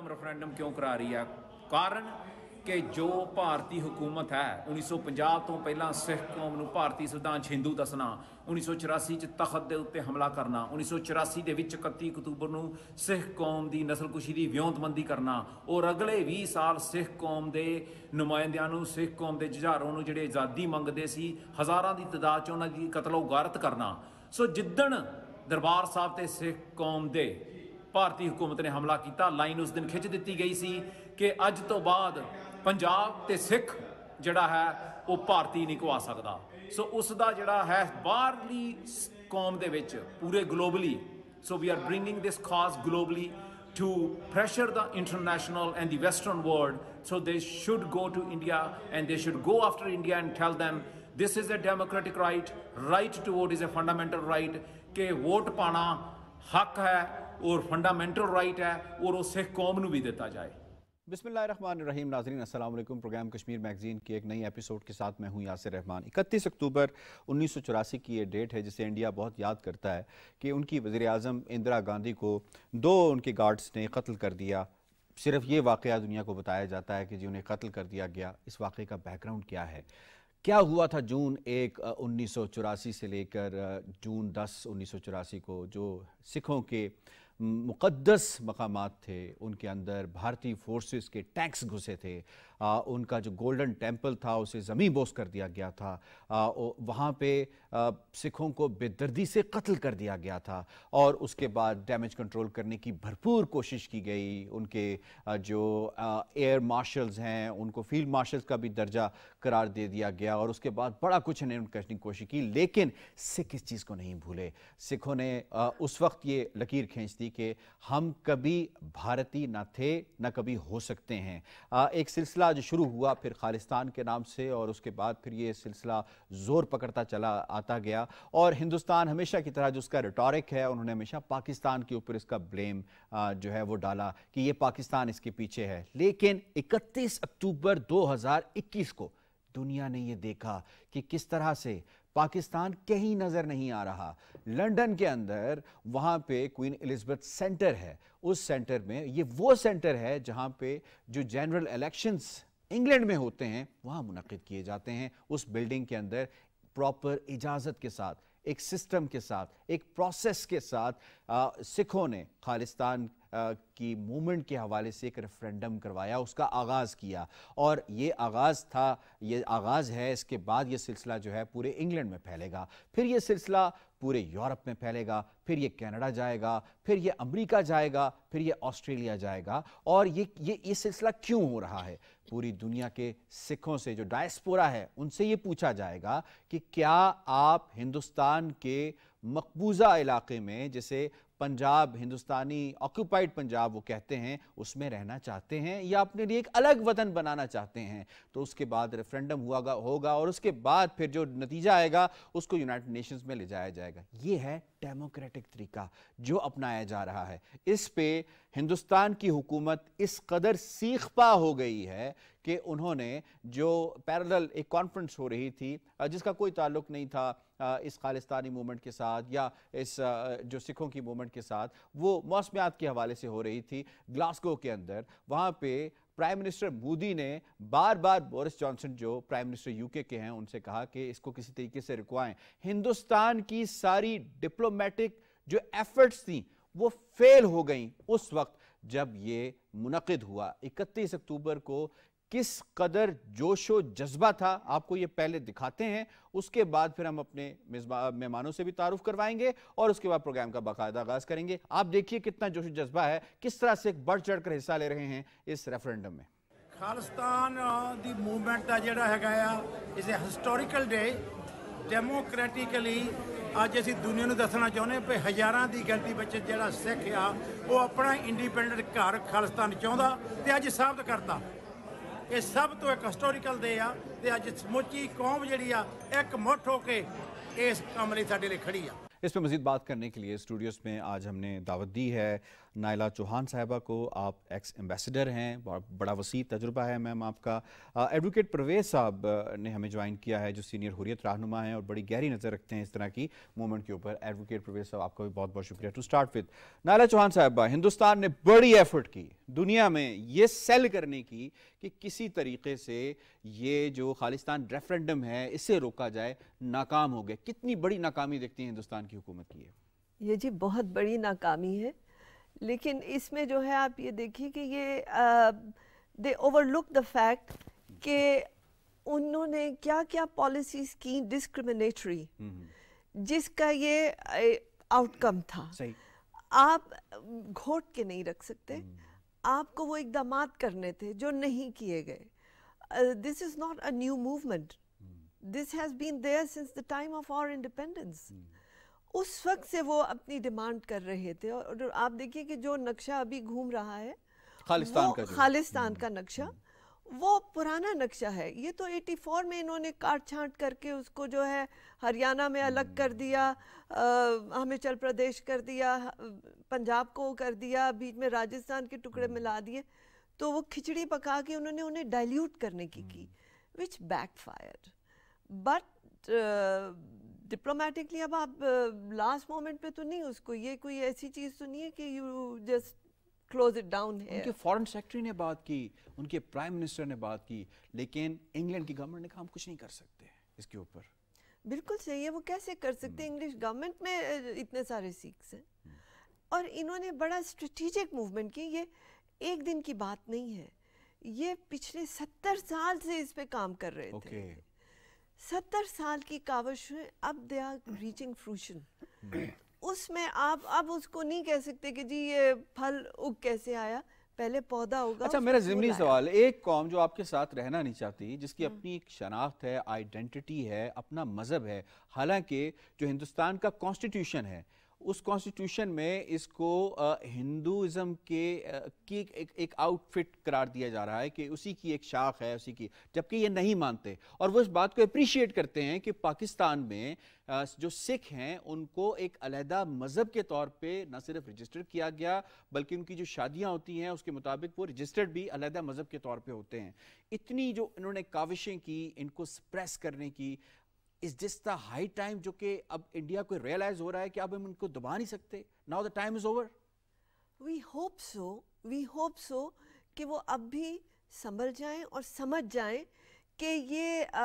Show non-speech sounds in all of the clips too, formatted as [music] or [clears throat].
ਆਮ referendum ਕਿਉਂ ਕਰਾ ਰਹੀ ਆ ਕਾਰਨ ਕਿ ਜੋ ਭਾਰਤੀ ਹਕੂਮਤ ਹੈ 1950 ਤੋਂ ਪਹਿਲਾਂ ਸਿੱਖ ਕੌਮ ਨੂੰ ਭਾਰਤੀ ਸੰਵਿਧਾਨ ਹਿੰਦੂ ਦੱਸਣਾ 1984 ਚ ਤਖਤ ਦੇ ਉੱਤੇ ਹਮਲਾ ਕਰਨਾ 1984 ਦੇ ਵਿੱਚ 31 ਅਕਤੂਬਰ ਨੂੰ ਸਿੱਖ ਕੌਮ ਦੀ ਨਸਲਕੁਸ਼ੀ ਦੀ ਵਿਉਂਤਬੰਦੀ ਕਰਨਾ ਔਰ ਅਗਲੇ 20 ਸਾਲ ਸਿੱਖ ਕੌਮ ਦੇ ਨੁਮਾਇੰਦਿਆਂ ਨੂੰ ਸਿੱਖ ਕੌਮ ਦੇ ਜਹਾਰੋਂ ਨੂੰ ਜਿਹੜੇ ਆਜ਼ਾਦੀ ਮੰਗਦੇ ਸੀ ਹਜ਼ਾਰਾਂ ਦੀ ਤਦਾਦ ਚ ਉਹਨਾਂ ਦੀ ਕਤਲੋ ਗਾਰਤ ਕਰਨਾ ਸੋ ਜਿੱਦਣ ਦਰਬਾਰ ਸਾਹਿਬ ਤੇ ਸਿੱਖ ਕੌਮ ਦੇ ਭਾਰਤੀ ਹਕੂਮਤ ਨੇ ਹਮਲਾ ਕੀਤਾ ਲਾਈਨ ਉਸ ਦਿਨ ਖਿੱਚ ਦਿੱਤੀ ਗਈ ਸੀ ਕਿ ਅੱਜ ਤੋਂ ਬਾਅਦ ਪੰਜਾਬ ਤੇ ਸਿੱਖ ਜਿਹੜਾ ਹੈ ਉਹ ਭਾਰਤੀ ਨਹੀਂ ਕੋਆ ਸਕਦਾ ਸੋ ਉਸ ਦਾ ਜਿਹੜਾ ਹੈ ਬਾਹਰਲੀ ਕੌਮ ਦੇ ਵਿੱਚ ਪੂਰੇ globally so we are bringing this cause globally to pressure ਦਾ international and the western world so they should go to India and they should go after India and tell them this is a democratic right right to vote is a fundamental right ਕਿ vote ਪਾਣਾ ਹੱਕ ਹੈ और fundamental right है और उस सिख कौम भी दिता जाए बिसमीम नाजरीन असलम प्रोग्राम कश्मीर मैगजीन के एक नई एपिसोड के साथ मैं हूँ यासिर रहमान 31 अक्टूबर उन्नीस सौ चौरासी की ये डेट है जिसे इंडिया बहुत याद करता है कि उनकी वजे अजम इंदिरा गांधी को दो उनके गार्ड्स ने कत्ल कर दिया सिर्फ ये वाक़ दुनिया को बताया जाता है कि जी उन्हें कत्ल कर दिया गया इस वाक़े का बैकग्राउंड क्या है क्या हुआ था जून एक उन्नीस से लेकर जून दस उन्नीस को जो सिखों के मुकद्दस मकाम थे उनके अंदर भारतीय फोर्सेस के टैक्स घुसे थे आ, उनका जो गोल्डन टेम्पल था उसे ज़मीन बोस कर दिया गया था आ, वहाँ पे आ, सिखों को बेदर्दी से कत्ल कर दिया गया था और उसके बाद डैमेज कंट्रोल करने की भरपूर कोशिश की गई उनके जो एयर मार्शल्स हैं उनको फील्ड मार्शल्स का भी दर्जा करार दे दिया गया और उसके बाद बड़ा कुछ इन्होंने करने की कोशिश की लेकिन सिख इस चीज़ को नहीं भूले सिखों ने उस वक्त ये लकीर खींच दी कि हम कभी भारतीय ना थे ना कभी हो सकते हैं एक सिलसिला आज शुरू हुआ फिर खालिस्तान के नाम से और उसके बाद फिर ये सिलसिला ज़ोर पकड़ता चला आता गया और हिंदुस्तान हमेशा की तरह जो उसका रिटॉरिक है उन्होंने हमेशा पाकिस्तान के ऊपर इसका ब्लेम जो है वो डाला कि ये पाकिस्तान इसके पीछे है लेकिन इकतीस अक्टूबर दो को दुनिया ने ये देखा कि किस तरह से पाकिस्तान कहीं नजर नहीं आ रहा लंदन के अंदर वहां पे क्वीन एलिजबेथ सेंटर है उस सेंटर में ये वो सेंटर है जहां पे जो जनरल इलेक्शंस इंग्लैंड में होते हैं वहां मुनद किए जाते हैं उस बिल्डिंग के अंदर प्रॉपर इजाजत के साथ एक सिस्टम के साथ एक प्रोसेस के साथ सिखों ने खालिस्तान की मूवमेंट के हवाले से एक रेफरेंडम करवाया उसका आगाज़ किया और ये आगाज़ था ये आगाज़ है इसके बाद ये सिलसिला जो है पूरे इंग्लैंड में फैलेगा फिर ये सिलसिला पूरे यूरोप में फैलेगा फिर ये कनाडा जाएगा फिर ये अमेरिका जाएगा फिर ये ऑस्ट्रेलिया जाएगा और ये ये ये सिलसिला क्यों हो रहा है पूरी दुनिया के सिखों से जो डायस्पोरा है उनसे ये पूछा जाएगा कि क्या आप हिंदुस्तान के मकबूजा इलाके में जिसे पंजाब हिंदुस्तानी ऑक्यूपाइड पंजाब वो कहते हैं उसमें रहना चाहते हैं या अपने लिए एक अलग वतन बनाना चाहते हैं तो उसके बाद रेफरेंडम हुआ होगा और उसके बाद फिर जो नतीजा आएगा उसको यूनाइटेड नेशंस में ले जाया जाएगा ये है डेमोक्रेटिक तरीका जो अपनाया जा रहा है इस पे हिंदुस्तान की हुकूमत इस कदर सीखपा हो गई है कि उन्होंने जो पैरल एक कॉन्फ्रेंस हो रही थी जिसका कोई ताल्लुक नहीं था इस खालिस्तानी मूवमेंट के साथ या इस जो सिखों की मूवमेंट के साथ वो मौसमियात के हवाले से हो रही थी ग्लासगो के अंदर वहाँ पे प्राइम मिनिस्टर मोदी ने बार बार बोरिस जॉनसन जो प्राइम मिनिस्टर यूके के हैं उनसे कहा कि इसको किसी तरीके से रुकवाएं हिंदुस्तान की सारी डिप्लोमेटिक जो एफर्ट्स थी वो फेल हो गई उस वक्त जब ये मुनद हुआ इकतीस अक्टूबर को किस कदर जोशो जज्बा था आपको ये पहले दिखाते हैं उसके बाद फिर हम अपने मेहमानों से भी तारुफ करवाएंगे और उसके बाद प्रोग्राम का बाकायदा आगाज करेंगे आप देखिए कितना जोशो जज्बा है किस तरह से बढ़ चढ़ कर हिस्सा ले रहे हैं इस रेफरेंडम में खालिस्तान मूवमेंट का जो है ਹੈਗਾ ਆ ਇਸ ਅ ਹਿਸਟੋਰੀਕਲ ਡੇ ਡੈਮੋਕ੍ਰੈਟਿਕਲੀ ਅੱਜ दसना चाहते ਨੂੰ की ਚਾਹੁੰਦੇ बच्चे ਕਿ सिख ਦੀ इंडिपेंडेंट घर खालिस्तान चाहता ਆ ਉਹ ਆਪਣਾ ਇੰਡੀਪੈਂਡੈਂਟ ये सब तो एक हिस्टोरीकल डे आज समुची कौम जी एक मुठ हो के इस काम लिए खड़ी आ इस पर मजीद बात करने के लिए स्टूडियोज में आज हमने दावत दी है नायला चौहान साहबा को आप एक्स एम्बेसडर हैं बड़ा वसी तजुर्बा है मैम आपका एडवोकेट परवेज साहब ने हमें ज्वाइन किया है जो सीनियर हुरियत रहनुमा हैं और बड़ी गहरी नज़र रखते हैं इस तरह की मूवमेंट के ऊपर एडवोकेट परवेज साहब आपका भी बहुत बहुत शुक्रिया to start with Naila Chauhan साहबा हिंदुस्तान ने बड़ी एफर्ट की दुनिया में ये सेल करने की कि किसी तरीके से ये जो खालिस्तान रेफरेंडम है इसे रोका जाए नाकाम हो गए कितनी बड़ी नाकामी देखती है हिंदुस्तान की हुकूमत की है ये जी बहुत बड़ी नाकामी है लेकिन इसमें जो है आप ये देखिए कि ये दे ओवरलुक द फैक्ट कि उन्होंने क्या क्या पॉलिसीज की डिस्क्रिमिनेटरी जिसका ये आउटकम था सही। आप घोट के नहीं रख सकते हम्म। आपको वो इकदाम करने थे जो नहीं किए गए this is not a new movement this has been there since the time of our independence उस वक्त से वो अपनी डिमांड कर रहे थे और आप देखिए कि जो नक्शा अभी घूम रहा है खालिस्तान का खालिस्तान हम्म। का नक्शा वो पुराना नक्शा है ये तो 84 में इन्होंने काट छांट करके उसको जो है हरियाणा में अलग हम्म। कर दिया आ, हिमाचल प्रदेश कर दिया पंजाब को कर दिया बीच में राजस्थान के टुकड़े हम्म। मिला दिए तो वो खिचड़ी पका के उन्होंने उन्हें डाइल्यूट करने की की विच फायर बट डिप्लोमेटिकली अब आप लास्ट uh, मोमेंट पे तो नहीं उसको ये कोई ऐसी चीज़ तो नहीं है कि you just close it down है उनके फॉरेन सेक्रेटरी ने बात की उनके प्राइम मिनिस्टर ने बात की लेकिन इंग्लैंड की गवर्नमेंट ने कहा हम कुछ नहीं कर सकते इसके ऊपर बिल्कुल सही है वो कैसे कर सकते हैं इंग्लिश हम्म। गवर्नमेंट में इतने सारे सीख्स हैं हम्म। और इन्होंने बड़ा स्ट्रेटिजिक मूवमेंट की ये एक दिन की बात नहीं है ये पिछले सत्तर साल से इस पे काम कर रहे okay. थे सत्तर साल की कावश है अब दे आर रीचिंग फ्रूशन उसमें आप अब उसको नहीं कह सकते कि जी ये फल उग कैसे आया पहले पौधा होगा अच्छा मेरा जिमनी सवाल एक कौम जो आपके साथ रहना नहीं चाहती जिसकी हम्म। अपनी एक शनाख्त है आइडेंटिटी है अपना मजहब है हालांकि जो हिंदुस्तान का कॉन्स्टिट्यूशन है उस कॉन्स्टिट्यूशन में इसको हिंदुज़म के की एक, एक आउटफिट करार दिया जा रहा है कि उसी की एक शाख है उसी की जबकि ये नहीं मानते और वो इस बात को अप्रिशिएट करते हैं कि पाकिस्तान में जो सिख हैं उनको एक अलहदा मज़हब के तौर पे ना सिर्फ रजिस्टर किया गया बल्कि उनकी जो शादियां होती हैं उसके मुताबिक वो रजिस्टर्ड भी अलहदा मज़हब के तौर पे होते हैं इतनी जो इन्होंने काविशें की इनको सप्रेस करने की is this the high time जो कि अब इंडिया को रियलाइज हो रहा है कि अब हम इनको दबा नहीं सकते now the time is over we hope so we hope so कि वो अब भी संभल जाएं और समझ जाएं कि ये आ,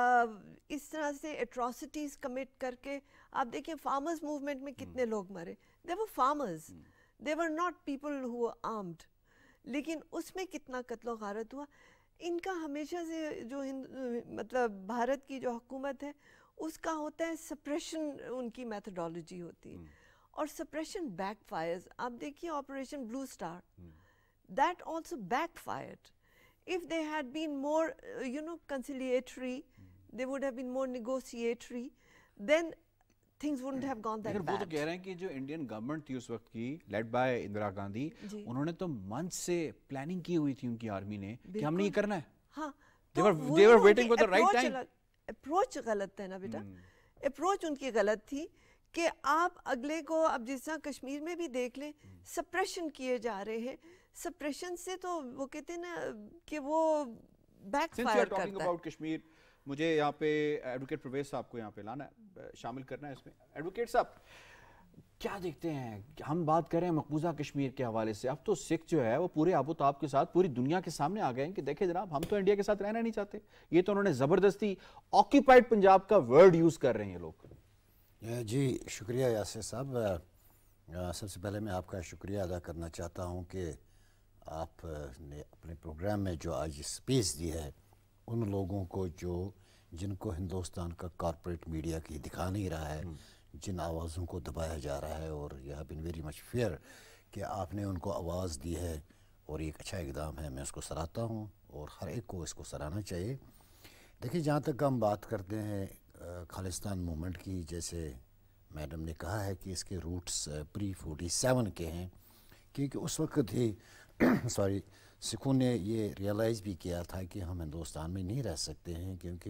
इस तरह से एट्रोसिटीज कमिट करके आप देखिए फार्मर्स मूवमेंट में कितने hmm. लोग मरे they were farmers they were not people who armed लेकिन उसमें कितना कत्लो गारत हुआ इनका हमेशा से जो हिंद मतलब भारत की जो हुकूमत है उसका होता है सप्रेशन उनकी मेथडोलॉजी होती है और सप्रेशन बैकफायर्स आप देखिए operation blue star that also backfired if they had been more, uh, you know, conciliatory, mm. they would have been more negotiatory, then things wouldn't have gone that bad. वो तो कह रहे हैं कि जो Indian government थी उस वक्त की लेड बाय इंदिरा गांधी उन्होंने तो मंथ से प्लानिंग की हुई थी उनकी आर्मी ने कि हमने ये करना है हाँ, they were they were waiting for the right time approach गलत है ना बेटा अप्रोच हम्म। उनकी गलत थी कि आप अगले को अब जिस कश्मीर में भी देख लें सप्रेशन हम्म। किए जा रहे हैं सप्रेशन से तो वो कहते हैं ना कि वो बैक अबाउट कश्मीर मुझे यहाँ पे एडवोकेट प्रवेश साहब को यहाँ पे लाना शामिल करना है इसमें एडवोकेट साहब क्या देखते हैं हम बात करें मकबूजा कश्मीर के हवाले से अब तो सिख जो है वो पूरे आबोताब के साथ पूरी दुनिया के सामने आ गए हैं कि देखे जनाब हम तो इंडिया के साथ रहना नहीं चाहते ये तो उन्होंने ज़बरदस्ती ऑक्यूपाइड पंजाब का वर्ड यूज़ कर रहे हैं लोग जी शुक्रिया यासिर साहब सबसे पहले मैं आपका शुक्रिया अदा करना चाहता हूँ कि आपने अपने प्रोग्राम में जो आज स्पेस दी है उन लोगों को जो जिनको हिंदुस्तान का कॉरपोरेट मीडिया की दिखा नहीं रहा है हम्म। जिन आवाज़ों को दबाया जा रहा है और यह बिन वेरी मच फेयर कि आपने उनको आवाज़ दी है और ये एक अच्छा इकदाम है मैं उसको सराहता हूँ और हर एक को इसको सराहना चाहिए देखिए जहाँ तक हम बात करते हैं खालिस्तान मूवमेंट की जैसे मैडम ने कहा है कि इसके रूट्स प्री फोर्टी सेवन के हैं क्योंकि उस वक्त ही [clears throat] सॉरी सिखों ने ये रियलाइज़ भी किया था कि हम हिंदुस्तान में नहीं रह सकते हैं क्योंकि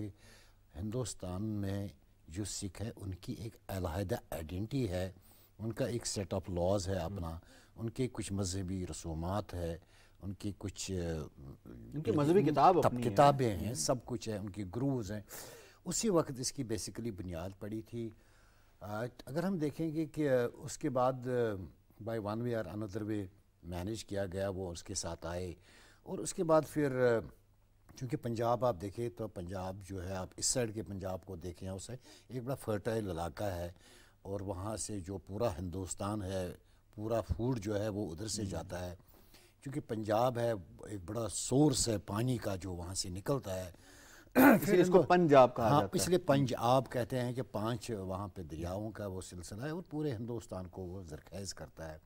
हिंदुस्तान में जो सिख है उनकी एक अलहदा आइडेंटी है उनका एक सेट ऑफ लॉज है अपना उनके कुछ मजहबी रसूमात है उनकी कुछ उनकी मजहबी किताब तब किताबें हैं हम्म। सब कुछ है उनके ग्रूज हैं उसी वक्त इसकी बेसिकली बुनियाद पड़ी थी अगर हम देखेंगे कि उसके बाद by one way or another way manage किया गया वो उसके साथ आए और उसके बाद फिर चूँकि पंजाब आप देखें तो पंजाब जो है आप इस साइड के पंजाब को देखें उसे एक बड़ा फर्टाइल इलाका है और वहाँ से जो पूरा हिंदुस्तान है पूरा फूड जो है वो उधर से हम्म। जाता है क्योंकि पंजाब है एक बड़ा सोर्स है पानी का जो वहाँ से निकलता है फिर इसको पंजाब कहा हाँ, इसलिए पंजाब कहते हैं कि पांच वहाँ पे दरियाओं का वो सिलसिला है और पूरे हिंदुस्तान को वो जरखेज़ करता है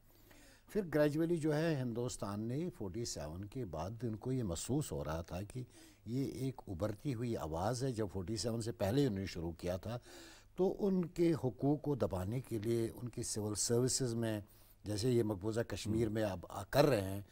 फिर ग्रेजुअली जो है हिंदुस्तान ने 47 के बाद उनको ये महसूस हो रहा था कि ये एक उभरती हुई आवाज़ है जब 47 से पहले उन्होंने शुरू किया था तो उनके हकूक़ को दबाने के लिए उनकी सिविल सर्विसेज में जैसे ये मकबूजा कश्मीर में अब कर रहे हैं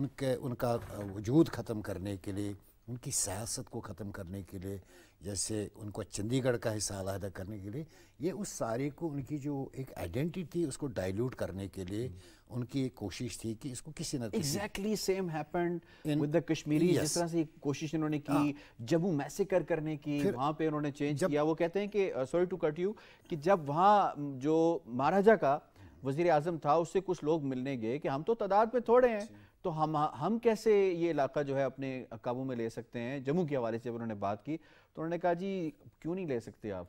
उनके उनका वजूद ख़त्म करने के लिए उनकी सियासत को ख़त्म करने के लिए जैसे उनको चंडीगढ़ का हिस्सा अलहदा करने के लिए ये उस सारे को उनकी जो एक आइडेंटिटी थी उसको डाइल्यूट करने के लिए हम्म। उनकी एक कोशिश थी कि इसको किसी न exactly same happened with the Kashmiri जिस तरह से कोशिश इन्होंने की हाँ, जम्मू मैसेकर करने की वहाँ पे उन्होंने चेंज किया वो कहते हैं कि सॉरी टू कट यू कि जब वहाँ जो महाराजा का वजीर आजम था उससे कुछ लोग मिलने गए कि हम तो तादाद में थोड़े हैं तो हम हम कैसे ये इलाका जो है अपने काबू में ले सकते हैं जम्मू के हवाले से उन्होंने बात की तो उन्होंने कहा जी क्यों नहीं ले सकते आप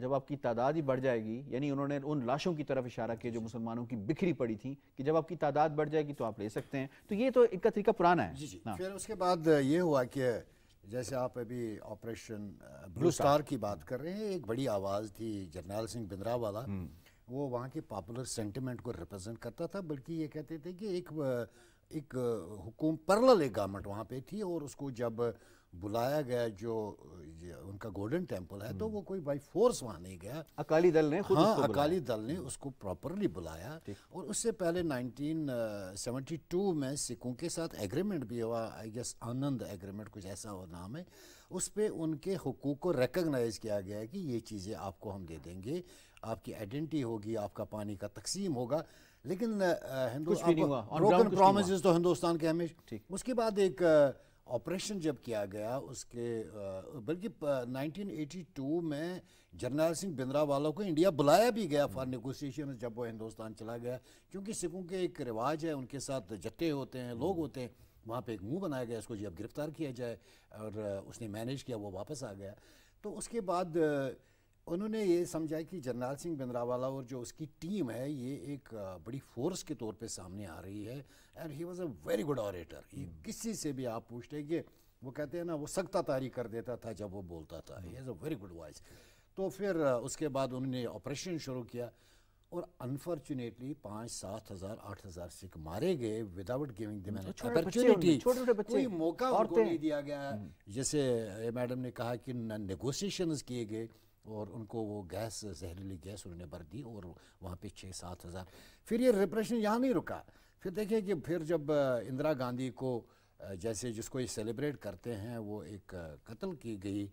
जब आपकी तादाद ही बढ़ जाएगी यानी उन्होंने उन लाशों की तरफ इशारा किया जो मुसलमानों की बिखरी पड़ी थी कि जब आपकी तादाद बढ़ जाएगी तो आप ले सकते हैं तो ये तो इनका तरीका पुराना है जी जी हाँ। फिर उसके बाद ये हुआ कि जैसे आप अभी ऑपरेशन ब्लू स्टार की बात कर रहे हैं एक बड़ी आवाज़ थी जरनैल सिंह बिंद्रा वाला हम्म। वो वहाँ के पॉपुलर सेंटिमेंट को रिप्रेजेंट करता था बल्कि ये कहते थे कि एक एक हुकूम परल एक गवर्नमेंट वहाँ पे थी और उसको जब बुलाया गया जो उनका गोल्डन टेम्पल है तो हम्म। वो कोई बाई फोर्स वहां नहीं गया अकाली दल ने खुद हाँ उसको अकाली दल ने उसको प्रॉपरली बुलाया और उससे पहले 1972 में सिखों के साथ एग्रीमेंट भी हुआ आई गेस आनंद एग्रीमेंट कुछ ऐसा हो नाम है उस पर उनके हकूक़ को रिकगनाइज़ किया गया है कि ये चीज़ें आपको हम दे देंगे आपकी आइडेंटिटी होगी आपका पानी का तकसीम होगा लेकिन हिंदुस्तान प्रोमिस तो हिंदुस्तान के हमेशा उसके बाद एक ऑपरेशन जब किया गया उसके बल्कि 1982 में जनरल सिंह वालों को इंडिया बुलाया भी गया फॉर नेगोशिएशन हम्म। जब वो हिंदुस्तान चला गया क्योंकि सिखों के एक रिवाज है उनके साथ जट्टे होते हैं लोग हम्म। होते हैं वहाँ पे एक मुंह बनाया गया इसको जब गिरफ्तार किया जाए और उसने मैनेज किया वो वापस आ गया तो उसके बाद उन्होंने ये समझा कि जनरल सिंह बिंद्रावाला और जो उसकी टीम है ये एक बड़ी फोर्स के तौर पे सामने आ रही है and he was a very good orator ये हम्म। किसी से भी आप पूछते कि वो कहते हैं ना वो सख्ता तारी कर देता था जब वो बोलता था he is a very good voice तो फिर उसके बाद उन्होंने ऑपरेशन शुरू किया और अनफॉर्चुनेटली पाँच सात हज़ार आठ हज़ार सिख मारे गए विदाउट गिविंग देम अपॉर्चुनिटी कोई मौका उनको नहीं दिया गया हम्म। जैसे मैडम ने कहा कि नेगोशिएशंस किए गए और उनको वो गैस जहरीली गैस उन्होंने भर दी और वहाँ पे छः सात हज़ार फिर ये रिप्रेशन यहाँ नहीं रुका फिर देखिए कि फिर जब इंदिरा गांधी को जैसे जिसको ये सेलिब्रेट करते हैं वो एक कत्ल की गई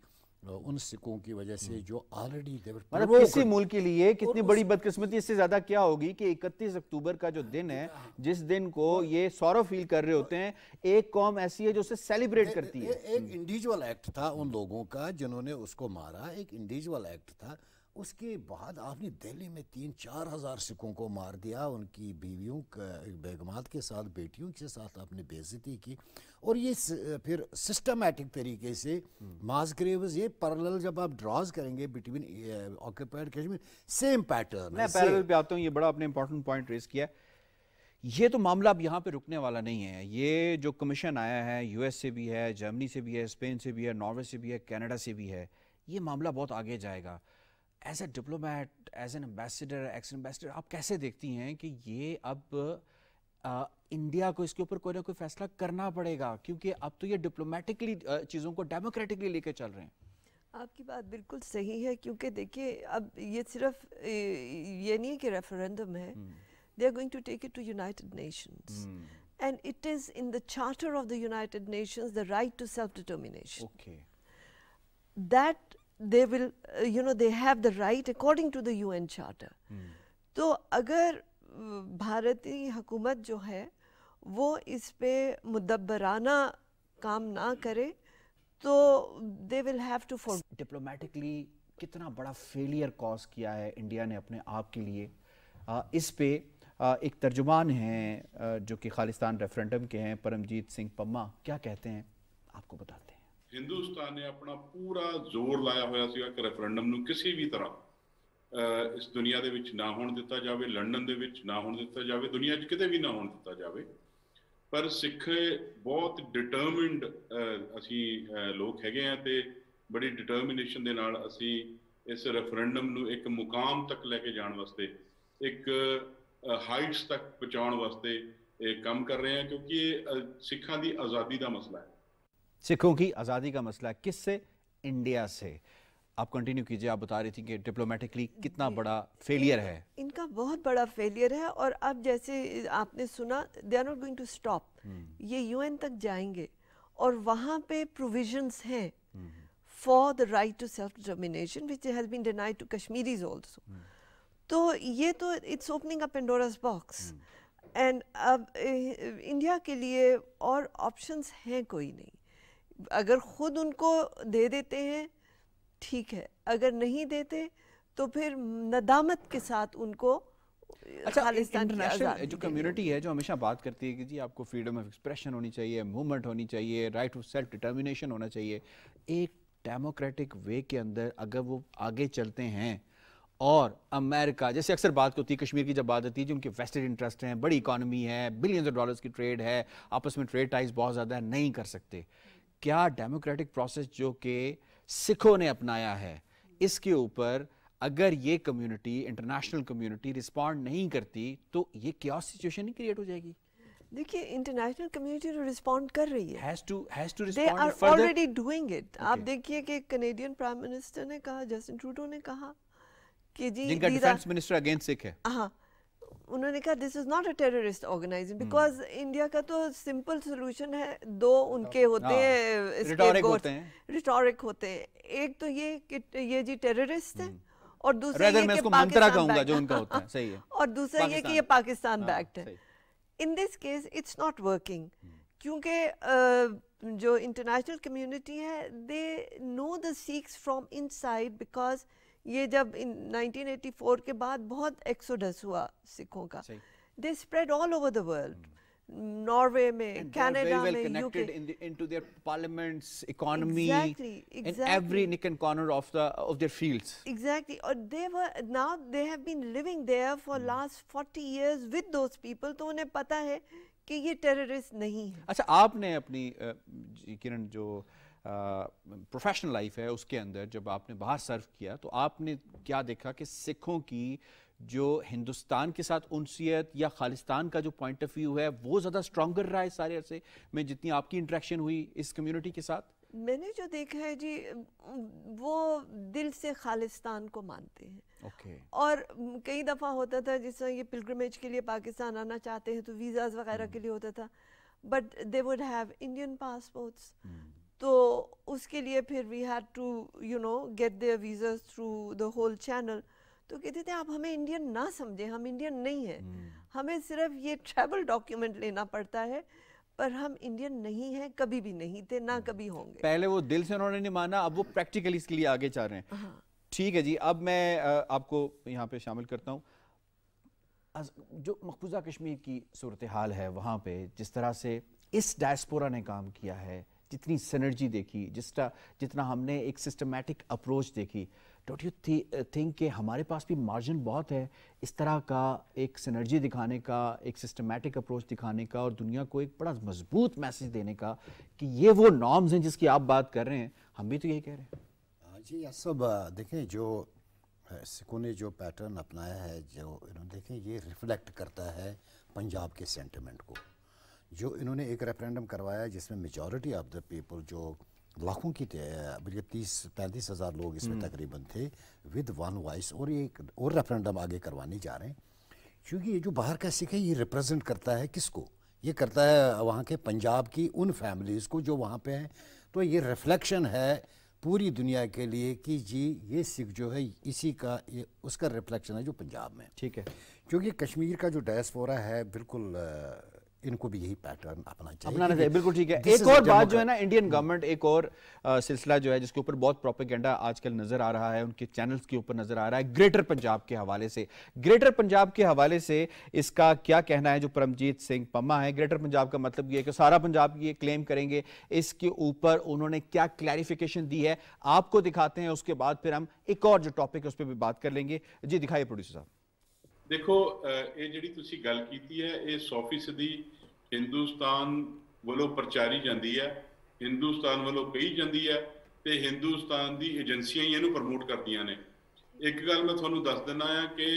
उन सिक्कों की वजह से हम्म। जो ऑलरेडी मतलब किसी मुल्क के लिए कितनी बड़ी बदकिस्मती इससे ज्यादा क्या होगी कि 31 अक्टूबर का जो दिन है जिस दिन को ये सौरव फील कर रहे होते हैं एक कौम ऐसी है जो उसे सेलिब्रेट करती है एक इंडिविजुअल एक्ट था उन लोगों का जिन्होंने उसको मारा एक इंडिविजुअल एक्ट था उसके बाद आपने दिल्ली में तीन चार हज़ार सिखों को मार दिया उनकी बीवियों बेगमात के साथ बेटियों के साथ आपने बेजती की और ये फिर सिस्टमेटिक तरीके से मास हम्म। ग्रेवज ये पैरेलल जब आप ड्रॉज करेंगे between occupied Kashmir same pattern मैं पैरेलल पे आता हूँ ये बड़ा आपने इंपॉर्टेंट पॉइंट रेस किया ये तो मामला अब यहाँ पे रुकने वाला नहीं है ये जो कमीशन आया है यूएस से भी है जर्मनी से भी है स्पेन से भी है नॉर्वे से भी है कनाडा से भी है ये मामला बहुत आगे जाएगा as a diplomat as an ambassador ex ambassador आप कैसे देखती हैं कि ये अब आ, इंडिया को इसके ऊपर कोई ना कोई फैसला करना पड़ेगा क्योंकि अब तो ये डिप्लोमेटिकली चीज़ों को डेमोक्रेटिकली लेके चल रहे हैं आपकी बात बिल्कुल सही है क्योंकि देखिए अब ये सिर्फ ये नहीं कि रेफरेंडम है they are going to take it to United Nations and it is in the charter of the United Nations the right to self determination that they will you know they have the right according to the UN charter तो अगर भारतीय हुकूमत जो है वो इस पे मुदबराना काम ना करे तो they will have to for diplomatically कितना बड़ा फेलियर कॉज किया है इंडिया ने अपने आप के लिए आ, इस पे आ, एक तर्जुमान हैं जो कि खालिस्तान रेफरेंडम के हैं परमजीत सिंह पम्मा क्या कहते हैं आपको बता ਹਿੰਦੁਸਤਾਨ ਨੇ ਆਪਣਾ ਪੂਰਾ ਜ਼ੋਰ ਲਾਇਆ ਹੋਇਆ ਸੀਗਾ ਕਿ ਰੈਫਰੈਂਡਮ ਨੂੰ ਕਿਸੇ ਵੀ ਤਰ੍ਹਾਂ ਇਸ ਦੁਨੀਆ ਦੇ ਵਿੱਚ ਨਾ ਹੋਣ ਦਿੱਤਾ ਜਾਵੇ ਲੰਡਨ ਦੇ ਵਿੱਚ ਨਾ ਹੋਣ ਦਿੱਤਾ ਜਾਵੇ ਦੁਨੀਆ 'ਚ ਕਿਤੇ ਵੀ ਨਾ ਹੋਣ ਦਿੱਤਾ ਜਾਵੇ ਪਰ ਸਿੱਖ ਬਹੁਤ ਡਿਟਰਮਿਨਡ ਅਸੀਂ ਲੋਕ ਹੈਗੇ ਆ ਤੇ ਬੜੀ ਡਿਟਰਮੀਨੇਸ਼ਨ ਦੇ ਨਾਲ ਅਸੀਂ ਇਸ ਰੈਫਰੈਂਡਮ ਨੂੰ ਇੱਕ ਮੁਕਾਮ ਤੱਕ ਲੈ ਕੇ ਜਾਣ ਵਾਸਤੇ ਇੱਕ ਹਾਈਟਸ ਤੱਕ ਪਹੁੰਚਾਉਣ ਵਾਸਤੇ ਇਹ ਕੰਮ ਕਰ ਰਹੇ ਹਾਂ ਕਿਉਂਕਿ ਇਹ ਸਿੱਖਾਂ ਦੀ ਆਜ਼ਾਦੀ ਦਾ ਮਸਲਾ ਹੈ सिखों की आज़ादी का मसला किस से इंडिया से आप कंटिन्यू कीजिए आप बता रही थी कि डिप्लोमेटिकली कितना बड़ा फेलियर है इनका बहुत बड़ा फेलियर है और अब जैसे आपने सुना they are not going to stop ये यूएन तक जाएंगे और वहां पे प्रोविजंस हैं for the right to self determination which has been denied to Kashmiris also तो ये तो it's opening up Pandora's box and अब इंडिया eh, के लिए और ऑप्शंस हैं कोई नहीं अगर ख़ुद उनको दे देते हैं ठीक है अगर नहीं देते तो फिर नदामत के साथ उनको अच्छा इंटरनेशनल जो कम्युनिटी है जो हमेशा बात करती है कि जी आपको फ्रीडम ऑफ एक्सप्रेशन होनी चाहिए मूवमेंट होनी चाहिए राइट ऑफ सेल्फ डिटर्मिनेशन होना चाहिए एक डेमोक्रेटिक वे के अंदर अगर वो आगे चलते हैं और अमेरिका जैसे अक्सर बात होती है कश्मीर की जब बात होती है जो उनके वेस्टेड इंटरेस्ट हैं बड़ी इकॉनमी है बिलियन ऑफ डॉलर्स की ट्रेड है आपस में ट्रेड टाइज बहुत ज़्यादा नहीं कर सकते क्या डेमोक्रेटिक प्रोसेस जो के सिखों ने अपनाया है इसके ऊपर अगर ये कम्युनिटी इंटरनेशनल कम्युनिटी रिस्पॉन्ड नहीं करती तो ये क्या सिचुएशन ही क्रिएट हो जाएगी देखिए इंटरनेशनल कम्युनिटी रिस्पॉन्ड कर रही है has to has to respond they are already doing it आप देखिए कि कैनेडियन प्राइम मिनिस्टर ने कहा जस्टिन ट्रूडो ने कहा कि जी जिनका डिफेंस मिनिस्टर अगेंस्ट सिख है हां उन्होंने कहा this is not a terrorist organisation because India का तो सिंपल सोल्यूशन है दो उनके हाँ। होते हैं रिटोरिक हाँ। होते हैं रिटोरिक होते हैं एक तो ये कि ये जी टेररिस्ट है hmm. और दूसरा ये कि पाकिस्तान जो उनका होता है सही है [laughs] और दूसरा ये कि ये पाकिस्तान हाँ, hmm. बैक्ड है in this case it's not working क्योंकि जो इंटरनेशनल कम्युनिटी है they know the Sikhs from inside because ये जब इन 1984 के बाद बहुत एक्सोडस हुआ सिखों का they spread all over the world Norway में कनाडा में UK in into their parliaments economy in every nook and corner of the of their fields exactly और they were now they have been living there for last 40 years with those people तो उन्हें पता है कि ये terrorist नहीं है अच्छा आपने अपनी किरण जो uh, प्रोफेशनल लाइफ है उसके अंदर जब आपने बाहर सर्व किया तो आपने क्या देखा कि सिखों की जो हिंदुस्तान के साथ उनसीत या खालिस्तान का जो पॉइंट ऑफ व्यू है वो ज़्यादा स्ट्रॉगर रहा है सारे अरसे में जितनी आपकी इंट्रैक्शन हुई इस कम्युनिटी के साथ मैंने जो देखा है जी वो दिल से खालिस्तान को मानते हैं okay. और कई दफ़ा होता था जिस तरह ये पिलग्रमेज के लिए पाकिस्तान आना चाहते हैं तो वीज़ाज़ वगैरह हम्म। के लिए होता था but they would have Indian passports तो उसके लिए फिर we had to you know get their visa through the whole channel तो कहते थे आप हमें इंडियन ना समझें हम इंडियन नहीं हैं hmm. हमें सिर्फ ये ट्रैवल डॉक्यूमेंट लेना पड़ता है पर हम इंडियन नहीं हैं कभी भी नहीं थे ना हम्म। कभी होंगे पहले वो दिल से उन्होंने नहीं माना अब वो प्रैक्टिकली इसके लिए आगे चाह रहे हैं हाँ। ठीक है जी अब मैं आपको यहाँ पे शामिल करता हूँ जो मकबूजा कश्मीर की सूरत हाल है वहाँ पे जिस तरह से इस डायस्पोरा ने काम किया है जितनी सनर्जी देखी जिस जितना हमने एक सिस्टमेटिक अप्रोच देखी डोंट यू थिंक कि हमारे पास भी मार्जिन बहुत है इस तरह का एक सनर्जी दिखाने का एक सिस्टमेटिक अप्रोच दिखाने का और दुनिया को एक बड़ा मजबूत मैसेज देने का कि ये वो नॉर्म्स हैं जिसकी आप बात कर रहे हैं हम भी तो यही कह रहे हैं हाँ जी यह सब uh, देखें जो uh, सिकों ने जो पैटर्न अपनाया है जो देखें ये रिफ्लेक्ट करता है पंजाब के सेंटिमेंट को जो इन्होंने एक रेफरेंडम करवाया जिसमें मेजॉरिटी ऑफ द पीपल जो लाखों की बल्कि मतलब तीस पैंतीस हज़ार लोग इसमें हम्म। तकरीबन थे विद वन वॉइस और एक और रेफरेंडम आगे करवाने जा रहे हैं क्योंकि ये जो बाहर का सिख है ये रिप्रेजेंट करता है किसको ये करता है वहाँ के पंजाब की उन फैमिलीज़ को जो वहाँ पे हैं तो ये रिफ्लेक्शन है पूरी दुनिया के लिए कि जी ये सिख जो है इसी का ये उसका रिफ्लेक्शन है जो पंजाब में ठीक है क्योंकि कश्मीर का जो डायस्पोरा है बिल्कुल आ, इनको भी यही पैटर्न अपना चाहिए अपना चाहिए बिल्कुल ठीक है एक और बात जो है ना इंडियन गवर्नमेंट एक और सिलसिला जो है जिसके ऊपर बहुत प्रोपेगेंडा आजकल नजर आ रहा है उनके चैनल्स के ऊपर नजर आ रहा है ग्रेटर पंजाब के हवाले से ग्रेटर पंजाब के हवाले से इसका क्या कहना है जो परमजीत सिंह पम्मा है ग्रेटर पंजाब का मतलब ये है कि सारा पंजाब ये क्लेम करेंगे इसके ऊपर उन्होंने क्या क्लैरिफिकेशन दी है आपको दिखाते हैं उसके बाद फिर हम एक और जो टॉपिक है उस पर भी बात कर लेंगे जी दिखाइए प्रोड्यूसर साहब ਦੇਖੋ ਇਹ ਜਿਹੜੀ ਤੁਸੀਂ ਗੱਲ ਕੀਤੀ ਹੈ ਇਹ ਸੌਫਿਸ ਦੀ ਹਿੰਦੁਸਤਾਨ ਵੱਲੋਂ ਪ੍ਰਚਾਰੀ ਜਾਂਦੀ ਹੈ ਹਿੰਦੁਸਤਾਨ ਵੱਲੋਂ ਕਹੀ ਜਾਂਦੀ ਹੈ ਤੇ ਹਿੰਦੁਸਤਾਨ ਦੀ ਏਜੰਸੀਆਂ ਹੀ ਇਹਨੂੰ ਪ੍ਰਮੋਟ ਕਰਦੀਆਂ ਨੇ ਇੱਕ ਗੱਲ ਮੈਂ ਤੁਹਾਨੂੰ ਦੱਸ ਦਿੰਦਾ ਆ ਕਿ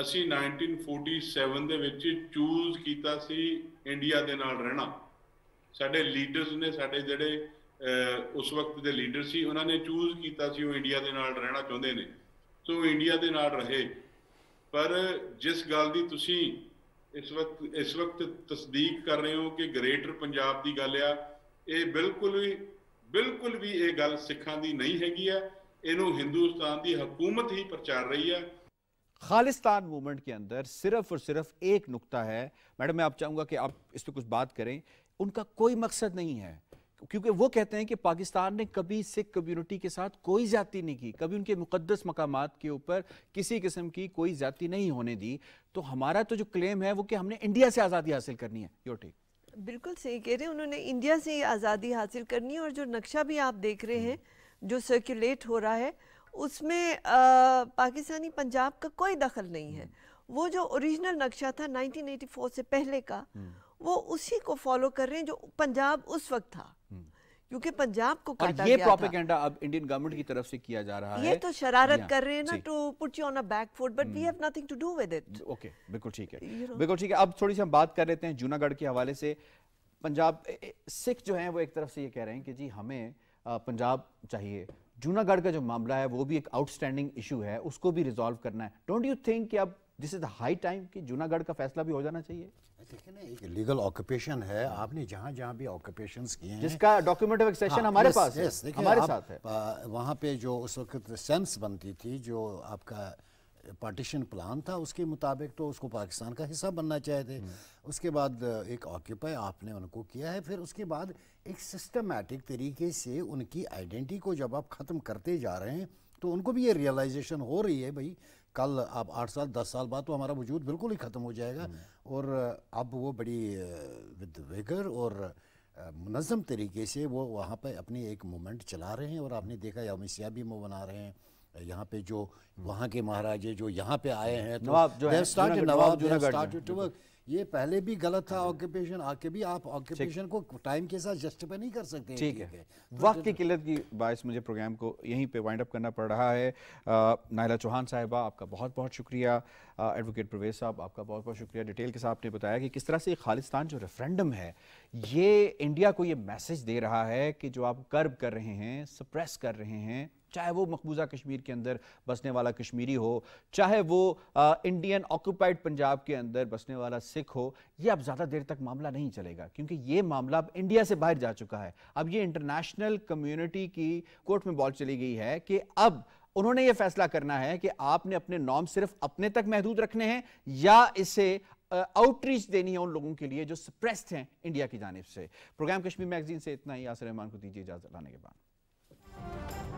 ਅਸੀਂ 1947 ਦੇ ਵਿੱਚ ਚੂਜ਼ ਕੀਤਾ ਸੀ ਇੰਡੀਆ ਦੇ ਨਾਲ ਰਹਿਣਾ ਸਾਡੇ ਲੀਡਰਸ ਨੇ ਸਾਡੇ ਜਿਹੜੇ ਉਸ ਵਕਤ ਦੇ ਲੀਡਰ ਸੀ ਉਹਨਾਂ ਨੇ ਚੂਜ਼ ਕੀਤਾ ਸੀ ਉਹ ਇੰਡੀਆ ਦੇ ਨਾਲ ਰਹਿਣਾ ਚਾਹੁੰਦੇ ਨੇ ਸੋ ਇੰਡੀਆ ਦੇ ਨਾਲ ਰਹੇ पर जिस गल की इस वक्त इस वक्त तस्दीक कर रहे हो कि ग्रेटर पंजाब की गल आ बिल्कुल भी बिल्कुल भी ये गल सिखा की नहीं हैगी है यू हिंदुस्तान की हकूमत ही प्रचार रही है खालिस्तान मूवमेंट के अंदर सिर्फ और सिर्फ एक नुकता है मैडम मैं आप चाहूँगा कि आप इस पर कुछ बात करें उनका कोई मकसद नहीं है क्योंकि वो कहते हैं कि पाकिस्तान ने कभी सिख कम्युनिटी के साथ कोई ज्यादा नहीं की कभी उनके मुकदस मकाम के ऊपर किसी किस्म की कोई ज्यादा नहीं होने दी तो हमारा तो जो क्लेम है वो कि हमने इंडिया से आज़ादी हासिल करनी है योर टेक बिल्कुल सही कह रहे हैं उन्होंने इंडिया से आज़ादी हासिल करनी है और जो नक्शा भी आप देख रहे हैं हम्म। जो सर्कुलेट हो रहा है उसमें आ, पाकिस्तानी पंजाब का कोई दखल नहीं है हम्म। वो जो ओरिजिनल नक्शा था 1984 से पहले का हम्म। वो उसी को फॉलो कर रहे हैं जो पंजाब उस वक्त था क्योंकि पंजाब को काटा और ये प्रोपेगेंडा अब इंडियन गवर्नमेंट की तरफ से किया जा रहा है ये तो शरारत कर रहे हैं ना to put you on a back foot but we have nothing to do with it okay बिल्कुल ठीक है बिल्कुल ठीक है अब थोड़ी सी हम बात कर लेते हैं जूनागढ़ के हवाले से पंजाब सिख जो हैं वो एक तरफ से ये कह रहे हैं कि जी हमें पंजाब चाहिए जूनागढ़ का जो मामला है वो भी एक आउटस्टैंडिंग इशू है उसको भी रिजॉल्व करना है डोंट यू थिंक कि अब this is the high time कि जूनागढ़ का फैसला भी हो जाना चाहिए एक लीगल ऑक्यूपेशन है हाँ। आपने जहाँ जहाँ भी ऑक्यूपेशंस किए हैं जिसका डॉक्यूमेंट ऑफ एक्सेशन हमारे पास yes, है हमारे साथ है वहाँ पे जो उस वक्त सेंस बनती थी जो आपका पार्टीशन प्लान था उसके मुताबिक तो उसको पाकिस्तान का हिस्सा बनना चाहिए थे हम्म। उसके बाद एक ऑक्यूपाई आपने उनको किया है फिर उसके बाद एक सिस्टमेटिक तरीके से उनकी आइडेंटिटी को जब आप ख़त्म करते जा रहे हैं तो उनको भी ये रियलाइजेशन हो रही है भाई कल आप आठ साल दस साल बाद तो हमारा वजूद बिल्कुल ही ख़त्म हो जाएगा हम्म। और अब वो बड़ी विद वेगर और मनज़म तरीके से वो वहाँ पर अपनी एक मोमेंट चला रहे हैं और आपने देखा याम भी वो बना रहे हैं यहाँ पे जो हम्म। वहाँ के महाराजे जो यहाँ पे आए हैं तो नवाब जो नवाब ये पहले भी गलत था ऑक्यूपेशन हाँ। आके भी आप ऑक्यूपेशन को टाइम के साथ जस्टिफाई नहीं कर सकते ठीक है, है। वक्त की किल्लत की बायस मुझे प्रोग्राम को यहीं पे वाइंड अप करना पड़ रहा है नायला चौहान साहिबा आपका बहुत बहुत शुक्रिया एडवोकेट प्रवेश साहब आपका बहुत बहुत शुक्रिया डिटेल के साथ आपने बताया कि किस तरह से खालिस्तान जो रेफरेंडम है ये इंडिया को ये मैसेज दे रहा है कि जो आप कर्ब कर रहे हैं सप्रेस कर रहे हैं चाहे वो मकबूजा कश्मीर के अंदर बसने वाला कश्मीरी हो चाहे वो आ, इंडियन ऑक्यूपाइड पंजाब के अंदर बसने वाला सिख हो ये अब ज़्यादा देर तक मामला नहीं चलेगा क्योंकि ये मामला अब इंडिया से बाहर जा चुका है अब ये इंटरनेशनल कम्युनिटी की कोर्ट में बॉल चली गई है कि अब उन्होंने ये फैसला करना है कि आपने अपने नॉम सिर्फ अपने तक महदूद रखने हैं या इसे आउटरीच देनी है उन लोगों के लिए जो सप्रेस्ड हैं इंडिया की जानब से प्रोग्राम कश्मीर मैगजीन से इतना ही आसर रहमान को दीजिए इजाजत लाने के बाद